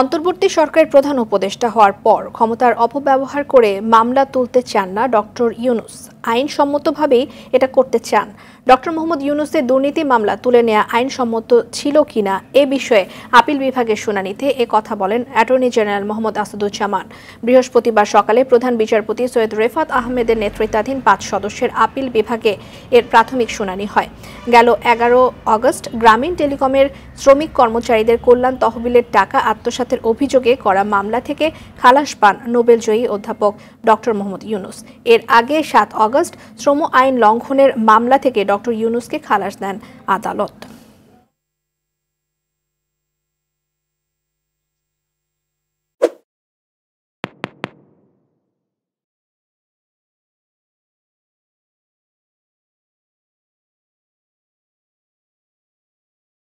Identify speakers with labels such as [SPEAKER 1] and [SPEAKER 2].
[SPEAKER 1] অন্তর্বর্তী সরকারের প্রধান উপদেষ্টা হওয়ার পর ক্ষমতার অপব্যবহার করে মামলা তুলতে চান না ডক্টর ইউনুস আইনসম্মতভাবেই এটা করতে চান ডক্টর মোহাম্মদ ইউনুসের দুর্নীতি মামলা তুলে নেওয়া আইনসম্মত ছিল কিনা এ বিষয়ে আপিল বিভাগের শুনানিতে এ কথা বলেন অ্যাটর্নি জেনারেল মোহাম্মদ আসাদুজ্জামান বৃহস্পতিবার সকালে প্রধান বিচারপতি সৈয়দ রেফাত আহমেদের নেতৃত্বাধীন পাঁচ সদস্যের আপিল বিভাগে এর প্রাথমিক শুনানি হয় গেল এগারো অগস্ট গ্রামীণ টেলিকমের শ্রমিক কর্মচারীদের কল্যাণ তহবিলের টাকা আত্মসাতের অভিযোগে করা মামলা থেকে খালাস পান নোবেলজয়ী অধ্যাপক ডক্টর মোহাম্মদ ইউনুস এর আগে সাত অগস্ট অগস্ট শ্রম আইন লঙ্ঘনের মামলা থেকে ডক্টর ইউনুসকে খালাস দেন আদালত